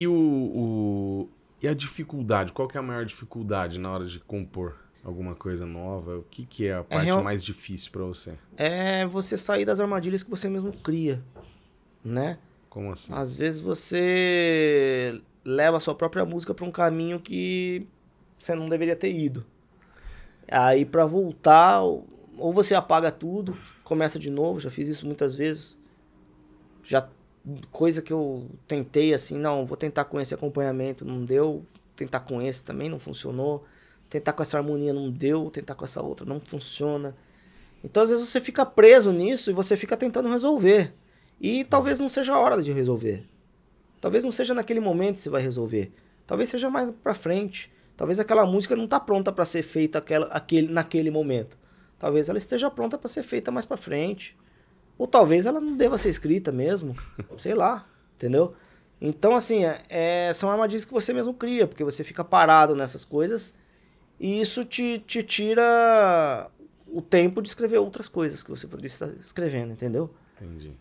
E, o, o, e a dificuldade? Qual que é a maior dificuldade na hora de compor alguma coisa nova? O que, que é a é parte é real... mais difícil para você? É você sair das armadilhas que você mesmo cria, né? Como assim? Às vezes você leva a sua própria música para um caminho que você não deveria ter ido. Aí para voltar, ou você apaga tudo, começa de novo, já fiz isso muitas vezes. Já coisa que eu tentei assim, não, vou tentar com esse acompanhamento, não deu, tentar com esse também não funcionou, tentar com essa harmonia não deu, tentar com essa outra não funciona. Então às vezes você fica preso nisso e você fica tentando resolver. E talvez não seja a hora de resolver. Talvez não seja naquele momento que você vai resolver. Talvez seja mais para frente. Talvez aquela música não tá pronta para ser feita aquela, aquele, naquele momento. Talvez ela esteja pronta para ser feita mais para frente. Ou talvez ela não deva ser escrita mesmo, sei lá, entendeu? Então, assim, é, é, são armadilhas que você mesmo cria, porque você fica parado nessas coisas e isso te, te tira o tempo de escrever outras coisas que você poderia estar escrevendo, entendeu? Entendi.